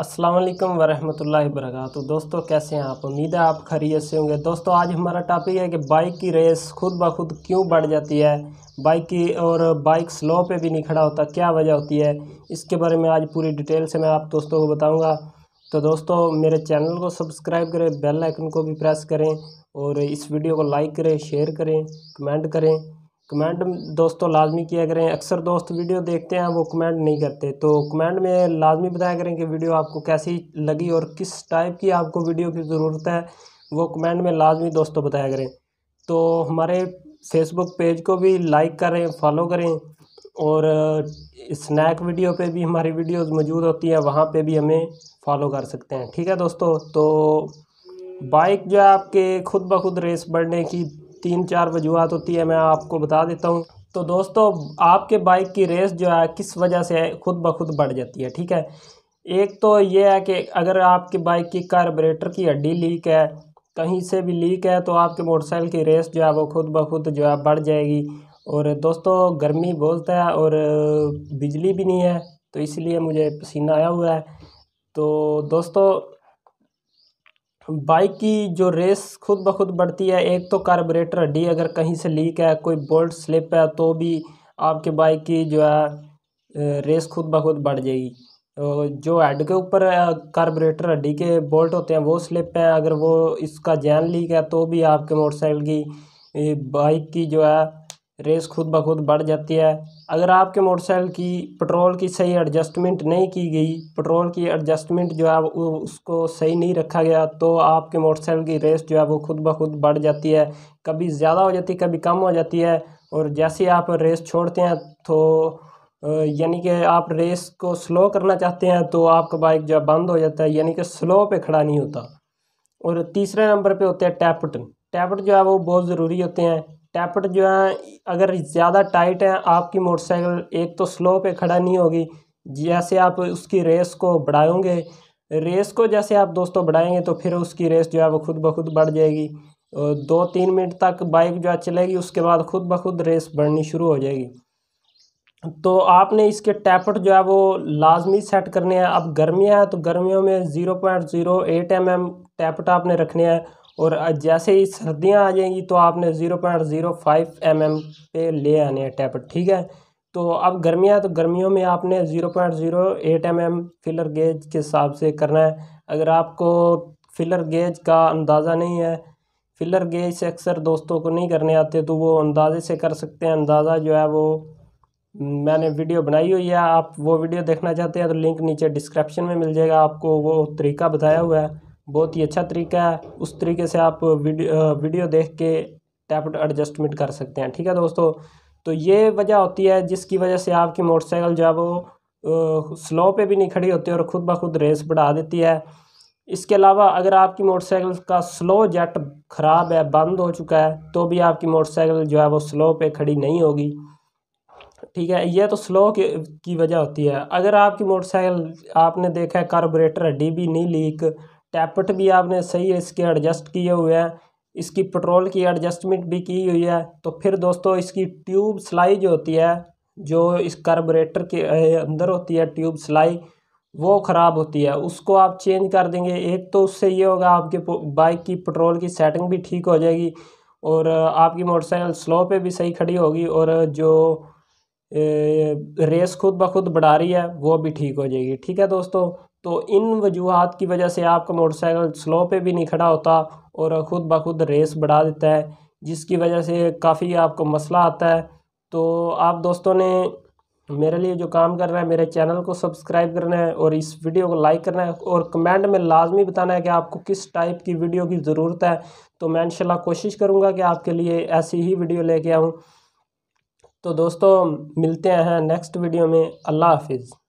असलम वरहमल वर्क तो दोस्तों कैसे हैं आप उम्मीद है आप खरीत से होंगे दोस्तों आज हमारा टॉपिक है कि बाइक की रेस खुद ब खुद क्यों बढ़ जाती है बाइक की और बाइक स्लो पे भी नहीं खड़ा होता क्या वजह होती है इसके बारे में आज पूरी डिटेल से मैं आप दोस्तों को बताऊंगा तो दोस्तों मेरे चैनल को सब्सक्राइब करें बेल आइकन को भी प्रेस करें और इस वीडियो को लाइक करें शेयर करें कमेंट करें कमेंट दोस्तों लाजमी किया करें अक्सर दोस्त वीडियो देखते हैं वो कमेंट नहीं करते तो कमेंट में लाजमी बताया करें कि वीडियो आपको कैसी लगी और किस टाइप की आपको वीडियो की ज़रूरत है वो कमेंट में लाजमी दोस्तों बताया करें तो हमारे फेसबुक पेज को भी लाइक करें फॉलो करें और स्नैक वीडियो पे भी हमारी वीडियोस मौजूद होती हैं वहाँ पे भी हमें फॉलो कर सकते हैं ठीक है दोस्तों तो बाइक जो है आपके खुद ब खुद रेस बढ़ने की तीन चार वजूहत होती है मैं आपको बता देता हूँ तो दोस्तों आपके बाइक की रेस जो है किस वजह से खुद ब खुद बढ़ जाती है ठीक है एक तो ये है कि अगर आपकी बाइक की कार्बोरेटर की हड्डी लीक है कहीं से भी लीक है तो आपके मोटरसाइकिल की रेस जो है वो खुद ब खुद जो है बढ़ जाएगी और दोस्तों गर्मी बहुत है और बिजली भी नहीं है तो इसलिए मुझे पसीना आया हुआ है तो दोस्तों बाइक की जो रेस खुद ब खुद बढ़ती है एक तो कार्बोरेटर हड्डी अगर कहीं से लीक है कोई बोल्ट स्लिप है तो भी आपके बाइक की जो है रेस खुद ब खुद बढ़ जाएगी तो जो हेड के ऊपर कार्बोरेटर हड्डी के बोल्ट होते हैं वो स्लिप है अगर वो इसका जैन लीक है तो भी आपके मोटरसाइकिल की बाइक की जो है रेस खुद ब खुद बढ़ जाती है अगर आपके मोटरसाइकिल की पेट्रोल की सही एडजस्टमेंट नहीं की गई पेट्रोल की एडजस्टमेंट जो है उसको सही नहीं रखा गया तो आपके मोटरसाइकिल की रेस जो है वो खुद ब खुद बढ़ जाती है कभी ज़्यादा हो जाती है कभी कम हो जाती है और जैसे आप रेस छोड़ते हैं तो यानी कि आप रेस को स्लो करना चाहते हैं तो आपका बाइक जो है बंद हो जाता है यानी कि स्लो पर खड़ा नहीं होता और तीसरे नंबर पर होते हैं टैपटन टैपट जो है वो बहुत ज़रूरी होते हैं टैपट जो है अगर ज़्यादा टाइट है आपकी मोटरसाइकिल एक तो स्लो पे खड़ा नहीं होगी जैसे आप उसकी रेस को बढ़ाएंगे रेस को जैसे आप दोस्तों बढ़ाएंगे तो फिर उसकी रेस जो है वो खुद ब खुद बढ़ जाएगी और दो तीन मिनट तक बाइक जो है चलेगी उसके बाद खुद ब खुद रेस बढ़नी शुरू हो जाएगी तो आपने इसके टैपट जो है वो लाजमी सेट करने हैं अब गर्मियाँ हैं तो गर्मियों में zero point zero eight M M tappet आपने रखने हैं और जैसे ही सर्दियाँ आ जाएंगी तो आपने zero point zero five M M पे ले आने हैं टैपर ठीक है तो अब गर्मियाँ तो गर्मियों में आपने zero point zero eight M M filler gauge के हिसाब से करना है अगर आपको फिलर गेज का अंदाज़ा नहीं है फिलर गेज से अक्सर दोस्तों को नहीं करने आते तो वो अंदाजे से कर सकते हैं अंदाज़ा जो है वो मैंने वीडियो बनाई हुई है आप वो वीडियो देखना चाहते हैं तो लिंक नीचे डिस्क्रिप्शन में मिल जाएगा आपको वो तरीका बताया हुआ है बहुत ही अच्छा तरीका है उस तरीके से आप वीडियो वीडियो देख के टैप एडजस्टमेंट कर सकते हैं ठीक है दोस्तों तो ये वजह होती है जिसकी वजह से आपकी मोटरसाइकिल जो है वो स्लो पे भी नहीं खड़ी होती और ख़ुद ब खुद रेस बढ़ा देती है इसके अलावा अगर आपकी मोटरसाइकिल का स्लो जेट ख़राब है बंद हो चुका है तो भी आपकी मोटरसाइकिल जो है वो स्लो पे खड़ी नहीं होगी ठीक है यह तो स्लो के की वजह होती है अगर आपकी मोटरसाइकिल आपने देखा है कार्बोरेटर हड्डी भी नहीं लीक टैपट भी आपने सही इसके एडजस्ट किए हुए हैं इसकी पेट्रोल की एडजस्टमेंट भी की हुई है तो फिर दोस्तों इसकी ट्यूब सिलाई जो होती है जो इस कार्बोरेटर के अंदर होती है ट्यूब सिलाई वो ख़राब होती है उसको आप चेंज कर देंगे एक तो उससे ये होगा आपके बाइक की पेट्रोल की सेटिंग भी ठीक हो जाएगी और आपकी मोटरसाइकिल स्लो पे भी सही खड़ी होगी और जो रेस खुद ब खुद बढ़ा रही है वो भी ठीक हो जाएगी ठीक है दोस्तों तो इन वजूहत की वजह से आपका मोटरसाइकिल स्लो पे भी नहीं खड़ा होता और ख़ुद ब खुद रेस बढ़ा देता है जिसकी वजह से काफ़ी आपको मसला आता है तो आप दोस्तों ने मेरे लिए जो काम करना है मेरे चैनल को सब्सक्राइब करना है और इस वीडियो को लाइक करना है और कमेंट में लाजमी बताना है कि आपको किस टाइप की वीडियो की ज़रूरत है तो मैं इनशाला कोशिश करूँगा कि आपके लिए ऐसी ही वीडियो लेके आऊँ तो दोस्तों मिलते हैं नेक्स्ट वीडियो में अल्लाह हाफिज़